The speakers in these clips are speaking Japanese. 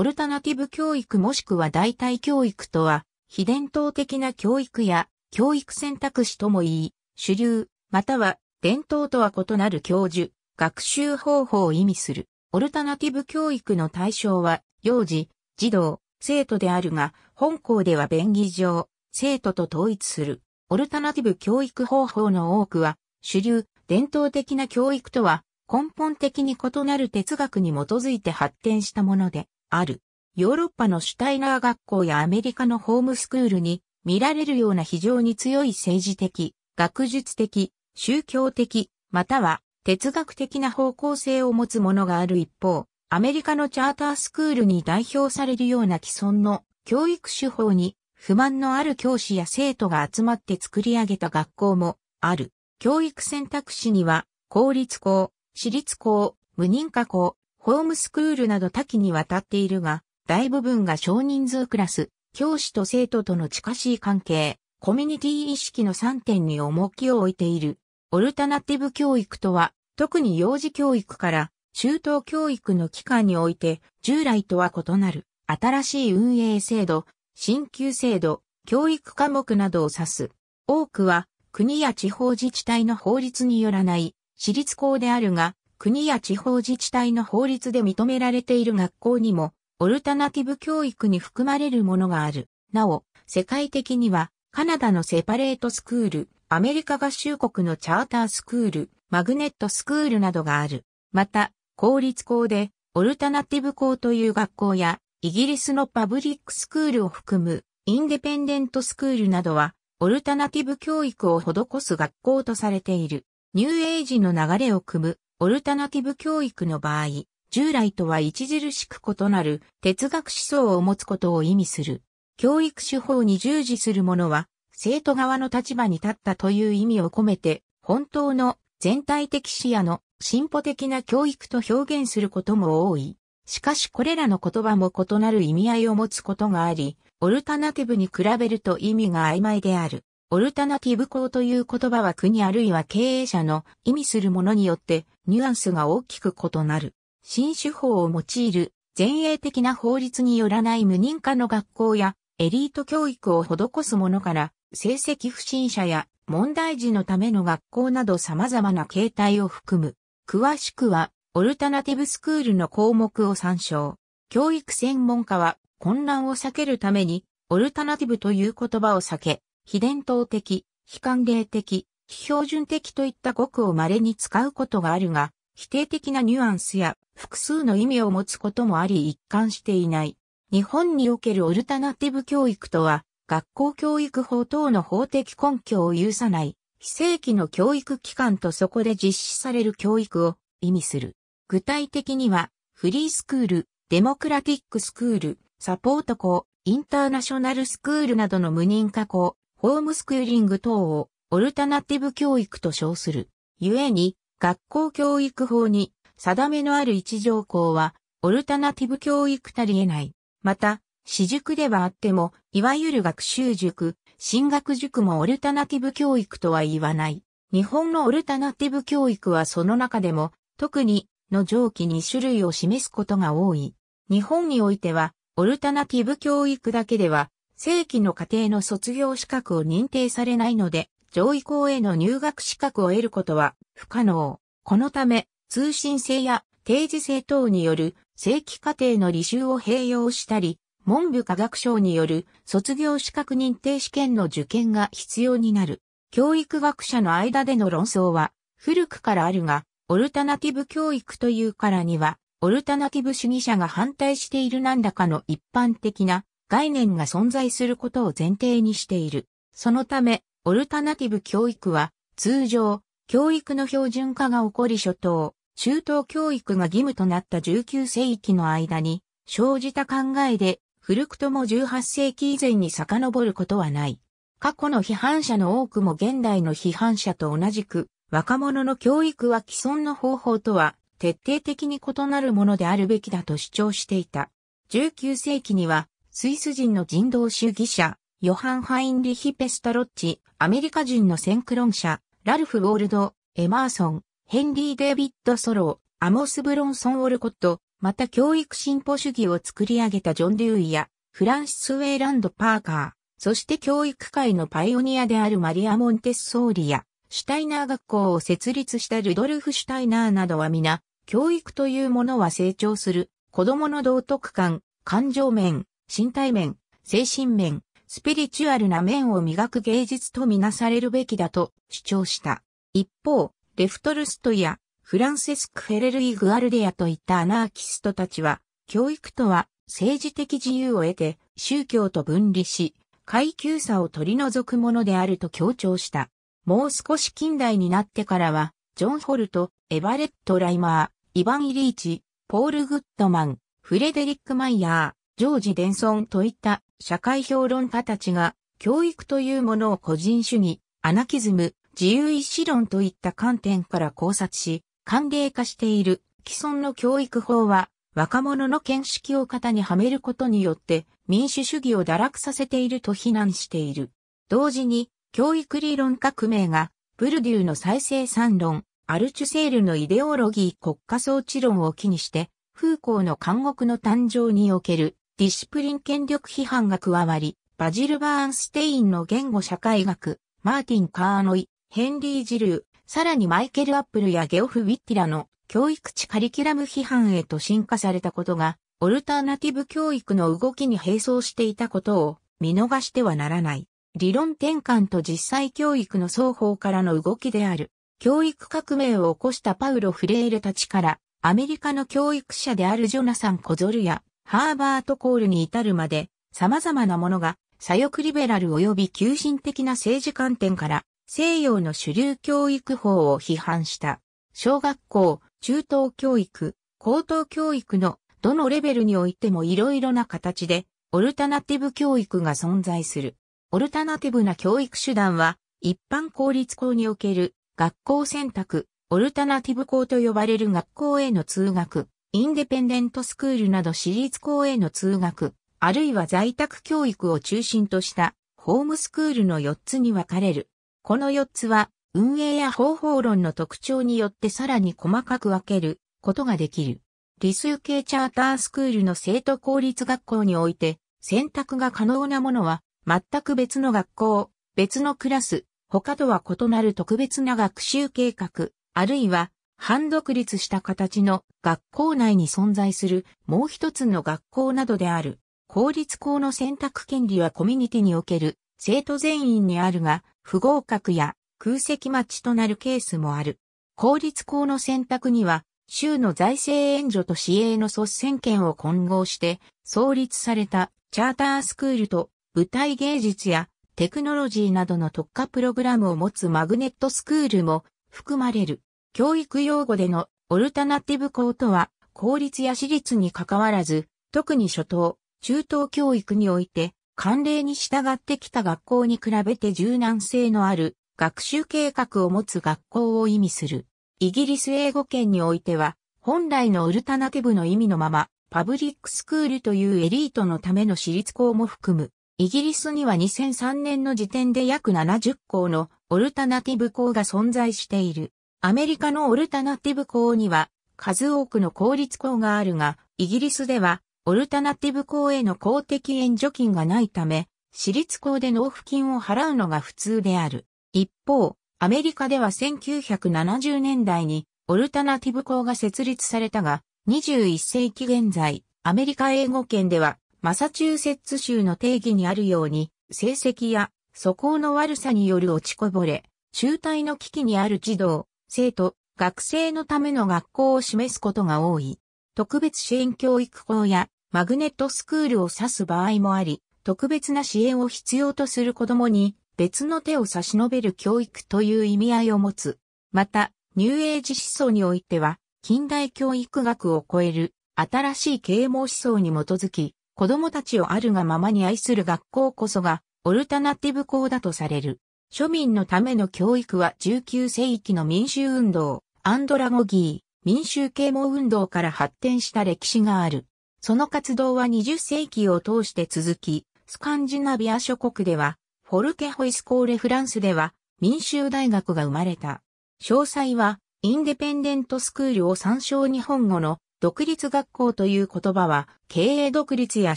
オルタナティブ教育もしくは代替教育とは、非伝統的な教育や教育選択肢とも言い、主流、または伝統とは異なる教授、学習方法を意味する。オルタナティブ教育の対象は、幼児、児童、生徒であるが、本校では便宜上、生徒と統一する。オルタナティブ教育方法の多くは、主流、伝統的な教育とは根本的に異なる哲学に基づいて発展したもので、ある。ヨーロッパのシュタイナー学校やアメリカのホームスクールに見られるような非常に強い政治的、学術的、宗教的、または哲学的な方向性を持つものがある一方、アメリカのチャータースクールに代表されるような既存の教育手法に不満のある教師や生徒が集まって作り上げた学校もある。教育選択肢には、公立校、私立校、無認可校、ホームスクールなど多岐にわたっているが、大部分が少人数クラス、教師と生徒との近しい関係、コミュニティ意識の3点に重きを置いている。オルタナティブ教育とは、特に幼児教育から中等教育の機関において、従来とは異なる、新しい運営制度、新旧制度、教育科目などを指す。多くは、国や地方自治体の法律によらない、私立校であるが、国や地方自治体の法律で認められている学校にも、オルタナティブ教育に含まれるものがある。なお、世界的には、カナダのセパレートスクール、アメリカ合衆国のチャータースクール、マグネットスクールなどがある。また、公立校で、オルタナティブ校という学校や、イギリスのパブリックスクールを含む、インデペンデントスクールなどは、オルタナティブ教育を施す学校とされている。ニューエイジの流れを組む、オルタナティブ教育の場合、従来とは著しく異なる哲学思想を持つことを意味する。教育手法に従事する者は、生徒側の立場に立ったという意味を込めて、本当の全体的視野の進歩的な教育と表現することも多い。しかしこれらの言葉も異なる意味合いを持つことがあり、オルタナティブに比べると意味が曖昧である。オルタナティブ校という言葉は国あるいは経営者の意味するものによってニュアンスが大きく異なる。新手法を用いる前衛的な法律によらない無認可の学校やエリート教育を施すものから成績不審者や問題児のための学校など様々な形態を含む。詳しくはオルタナティブスクールの項目を参照。教育専門家は混乱を避けるためにオルタナティブという言葉を避け、非伝統的、非歓迎的、非標準的といった語句を稀に使うことがあるが、否定的なニュアンスや複数の意味を持つこともあり一貫していない。日本におけるオルタナティブ教育とは、学校教育法等の法的根拠を有さない、非正規の教育機関とそこで実施される教育を意味する。具体的には、フリースクール、デモクラティックスクール、サポート校、インターナショナルスクールなどの無認可校、ホームスクーリング等をオルタナティブ教育と称する。故に、学校教育法に定めのある一条項は、オルタナティブ教育たり得ない。また、私塾ではあっても、いわゆる学習塾、進学塾もオルタナティブ教育とは言わない。日本のオルタナティブ教育はその中でも、特に、の上記2種類を示すことが多い。日本においては、オルタナティブ教育だけでは、正規の家庭の卒業資格を認定されないので、上位校への入学資格を得ることは不可能。このため、通信制や定時制等による正規課程の履修を併用したり、文部科学省による卒業資格認定試験の受験が必要になる。教育学者の間での論争は古くからあるが、オルタナティブ教育というからには、オルタナティブ主義者が反対している何らかの一般的な概念が存在することを前提にしている。そのため、オルタナティブ教育は、通常、教育の標準化が起こり初頭、中等教育が義務となった19世紀の間に、生じた考えで、古くとも18世紀以前に遡ることはない。過去の批判者の多くも現代の批判者と同じく、若者の教育は既存の方法とは徹底的に異なるものであるべきだと主張していた。19世紀にはスイス人の人道主義者、ヨハン・ハインリヒ・ペスタロッチ、アメリカ人の先ロン者、ラルフ・ウォールド、エマーソン、ヘンリー・デイビッド・ソロー、アモス・ブロンソン・オルコット、また教育進歩主義を作り上げたジョン・デューイや、フランシス・ウェイランド・パーカー、そして教育界のパイオニアであるマリア・モンテス・ソーリや、シュタイナー学校を設立したルドルフ・シュタイナーなどは皆、教育というものは成長する、子供の道徳観、感情面、身体面、精神面、スピリチュアルな面を磨く芸術とみなされるべきだと主張した。一方、レフトルストやフランセスク・フェレルイ・グアルデアといったアナーキストたちは、教育とは政治的自由を得て宗教と分離し、階級差を取り除くものであると強調した。もう少し近代になってからは、ジョン・ホルト、エヴァレット・ライマー、イヴァン・イリーチ、ポール・グッドマン、フレデリック・マイヤー、ジョージ・デンソンといった社会評論家たちが、教育というものを個人主義、アナキズム、自由意志論といった観点から考察し、歓迎化している既存の教育法は、若者の見識を型にはめることによって民主主義を堕落させていると非難している。同時に、教育理論革命が、ブルデューの再生産論、アルチュセールのイデオロギー国家装置論を機にして、風光の監獄の誕生におけるディシプリン権力批判が加わり、バジル・バーンステインの言語社会学、マーティン・カーノイ、ヘンリー・ジルー、さらにマイケル・アップルやゲオフ・ウィッティラの教育地カリキュラム批判へと進化されたことが、オルターナティブ教育の動きに並走していたことを見逃してはならない。理論転換と実際教育の双方からの動きである。教育革命を起こしたパウロ・フレールたちから、アメリカの教育者であるジョナサン・コゾルや、ハーバート・コールに至るまで、様々なものが左翼リベラル及び急進的な政治観点から西洋の主流教育法を批判した。小学校、中等教育、高等教育のどのレベルにおいても色々な形でオルタナティブ教育が存在する。オルタナティブな教育手段は一般公立校における学校選択、オルタナティブ校と呼ばれる学校への通学、インデペンデントスクールなど私立校への通学、あるいは在宅教育を中心としたホームスクールの4つに分かれる。この4つは運営や方法論の特徴によってさらに細かく分けることができる。理数系チャータースクールの生徒公立学校において選択が可能なものは全く別の学校、別のクラス、他とは異なる特別な学習計画、あるいは反独立した形の学校内に存在するもう一つの学校などである。公立校の選択権利はコミュニティにおける生徒全員にあるが、不合格や空席待ちとなるケースもある。公立校の選択には、州の財政援助と市営の率先権を混合して創立されたチャータースクールと舞台芸術やテクノロジーなどの特化プログラムを持つマグネットスクールも含まれる。教育用語でのオルタナティブ校とは、公立や私立に関わらず、特に初等、中等教育において、慣例に従ってきた学校に比べて柔軟性のある学習計画を持つ学校を意味する。イギリス英語圏においては、本来のオルタナティブの意味のまま、パブリックスクールというエリートのための私立校も含む。イギリスには2003年の時点で約70校のオルタナティブ校が存在している。アメリカのオルタナティブ校には数多くの公立校があるが、イギリスではオルタナティブ校への公的援助金がないため、私立校で納付金を払うのが普通である。一方、アメリカでは1970年代にオルタナティブ校が設立されたが、21世紀現在、アメリカ英語圏では、マサチューセッツ州の定義にあるように、成績や素行の悪さによる落ちこぼれ、中退の危機にある児童、生徒、学生のための学校を示すことが多い。特別支援教育校やマグネットスクールを指す場合もあり、特別な支援を必要とする子供に別の手を差し伸べる教育という意味合いを持つ。また、ニューエイジ思想においては、近代教育学を超える新しい啓蒙思想に基づき、子供たちをあるがままに愛する学校こそが、オルタナティブ校だとされる。庶民のための教育は19世紀の民衆運動、アンドラゴギー、民衆啓蒙運動から発展した歴史がある。その活動は20世紀を通して続き、スカンジナビア諸国では、フォルケホイスコーレフランスでは、民衆大学が生まれた。詳細は、インデペンデントスクールを参照日本語の独立学校という言葉は、経営独立や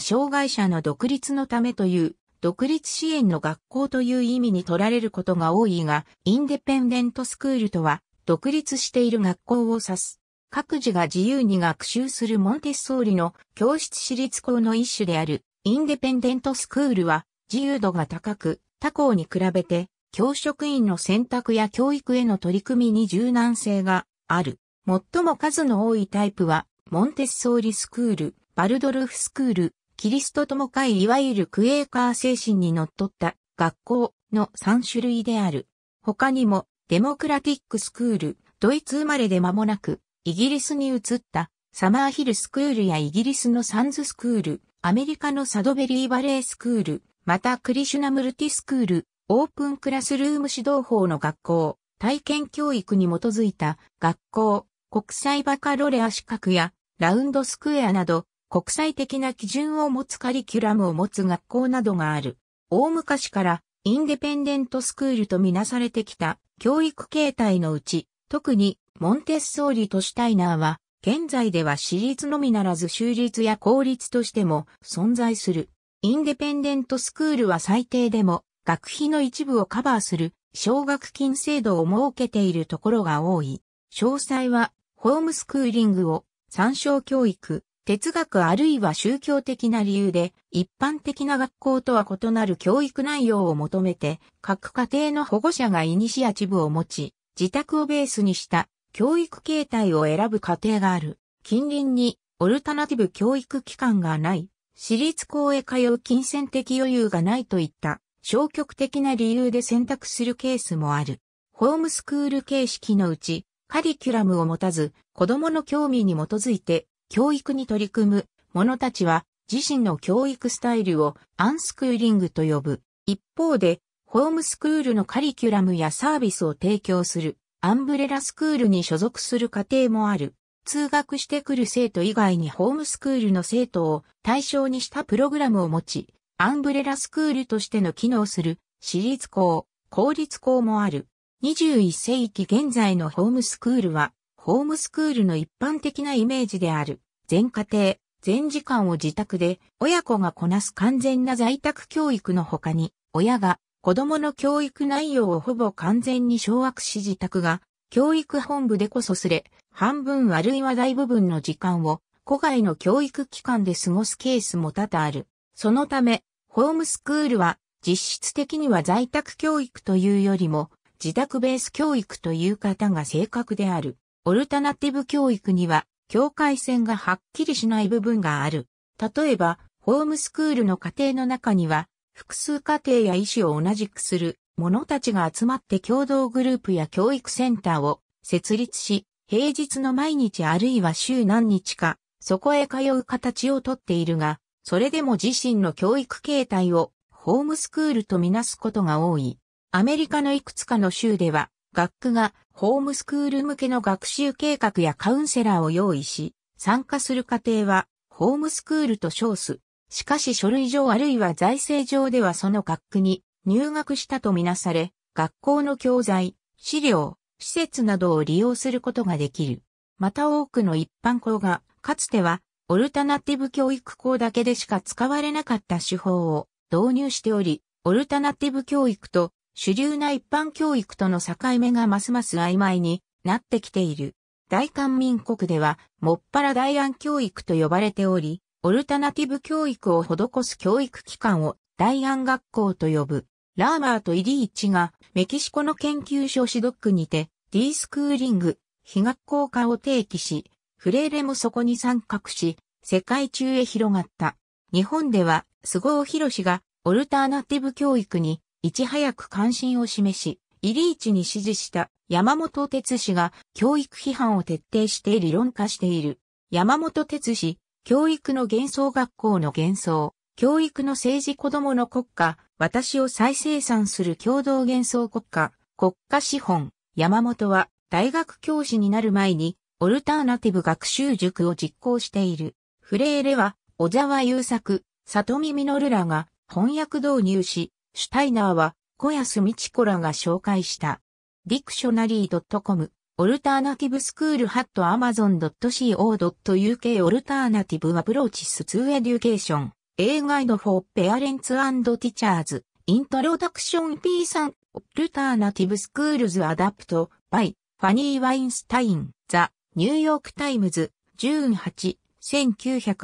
障害者の独立のためという独立支援の学校という意味に取られることが多いが、インデペンデントスクールとは、独立している学校を指す。各自が自由に学習するモンテッソーリの教室私立校の一種である、インデペンデントスクールは、自由度が高く、他校に比べて、教職員の選択や教育への取り組みに柔軟性がある。最も数の多いタイプは、モンテッソーリスクール、バルドルフスクール、キリストとも会いわゆるクエーカー精神にのっとった学校の3種類である。他にも、デモクラティックスクール、ドイツ生まれで間もなく、イギリスに移った、サマーヒルスクールやイギリスのサンズスクール、アメリカのサドベリーバレースクール、またクリシュナムルティスクール、オープンクラスルーム指導法の学校、体験教育に基づいた学校、国際バカロレア資格やラウンドスクエアなど国際的な基準を持つカリキュラムを持つ学校などがある。大昔からインデペンデントスクールとみなされてきた教育形態のうち、特にモンテッソーリとシュタイナーは、現在では私立のみならず州立や公立としても存在する。インデペンデントスクールは最低でも学費の一部をカバーする奨学金制度を設けているところが多い。詳細はホームスクーリングを参照教育、哲学あるいは宗教的な理由で一般的な学校とは異なる教育内容を求めて各家庭の保護者がイニシアチブを持ち自宅をベースにした教育形態を選ぶ家庭がある。近隣にオルタナティブ教育機関がない、私立校へ通う金銭的余裕がないといった消極的な理由で選択するケースもある。ホームスクール形式のうちカリキュラムを持たず子供の興味に基づいて教育に取り組む者たちは自身の教育スタイルをアンスクーリングと呼ぶ。一方で、ホームスクールのカリキュラムやサービスを提供するアンブレラスクールに所属する家庭もある。通学してくる生徒以外にホームスクールの生徒を対象にしたプログラムを持ち、アンブレラスクールとしての機能する私立校、公立校もある。21世紀現在のホームスクールはホームスクールの一般的なイメージである、全家庭、全時間を自宅で親子がこなす完全な在宅教育の他に、親が子供の教育内容をほぼ完全に掌握し自宅が教育本部でこそすれ、半分あるいは大部分の時間を子外の教育機関で過ごすケースも多々ある。そのため、ホームスクールは実質的には在宅教育というよりも自宅ベース教育という方が正確である。オルタナティブ教育には境界線がはっきりしない部分がある。例えば、ホームスクールの家庭の中には、複数家庭や医師を同じくする者たちが集まって共同グループや教育センターを設立し、平日の毎日あるいは週何日か、そこへ通う形をとっているが、それでも自身の教育形態をホームスクールとみなすことが多い。アメリカのいくつかの州では、学区がホームスクール向けの学習計画やカウンセラーを用意し、参加する家庭は、ホームスクールと称す。しかし書類上あるいは財政上ではその学区に入学したとみなされ、学校の教材、資料、施設などを利用することができる。また多くの一般校が、かつては、オルタナティブ教育校だけでしか使われなかった手法を導入しており、オルタナティブ教育と主流な一般教育との境目がますます曖昧になってきている。大韓民国では、もっぱら大安教育と呼ばれており、オルタナティブ教育を施す教育機関を大安学校と呼ぶ。ラーマーとイリーチがメキシコの研究所シドックにて、ディースクーリング、非学校化を提起し、フレーレもそこに参画し、世界中へ広がった。日本では、菅生博士がオルタナティブ教育にいち早く関心を示し、イリーチに支持した山本哲氏が教育批判を徹底して理論化している。山本哲氏、教育の幻想学校の幻想、教育の政治子供の国家、私を再生産する共同幻想国家、国家資本。山本は大学教師になる前にオルターナティブ学習塾を実行している。フレーレは小沢優作、里見実らが翻訳導入し、シュタイナーは小安道子らが紹介した。ディクショナリー .com オルターナティブスクールハットアマゾン .co.uk オルターナティブアプローチスツーエデュケーション A ガイドフォーペアレンツティチャーズイントロダクション P さんオルターナティブスクールズアダプトバイファニー・ワインスタインザニューヨークタイムズジューン8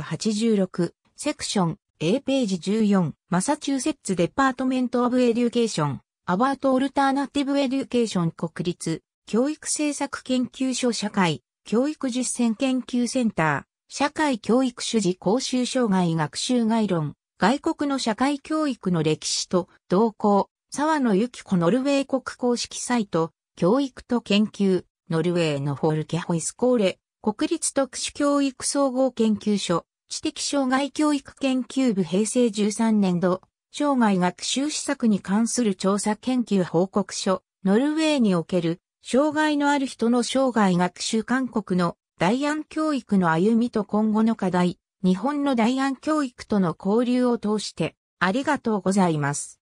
1986セクション A ページ14、マサチューセッツデパートメントオブエデュケーション、アバートオルターナティブエデュケーション国立、教育政策研究所社会、教育実践研究センター、社会教育主事講習障害学習概論、外国の社会教育の歴史と同行、沢野由紀子ノルウェー国公式サイト、教育と研究、ノルウェーのフォルケホイスコーレ、国立特殊教育総合研究所、知的障害教育研究部平成13年度、生涯学習施策に関する調査研究報告書、ノルウェーにおける、障害のある人の生涯学習勧告の、大安教育の歩みと今後の課題、日本の大安教育との交流を通して、ありがとうございます。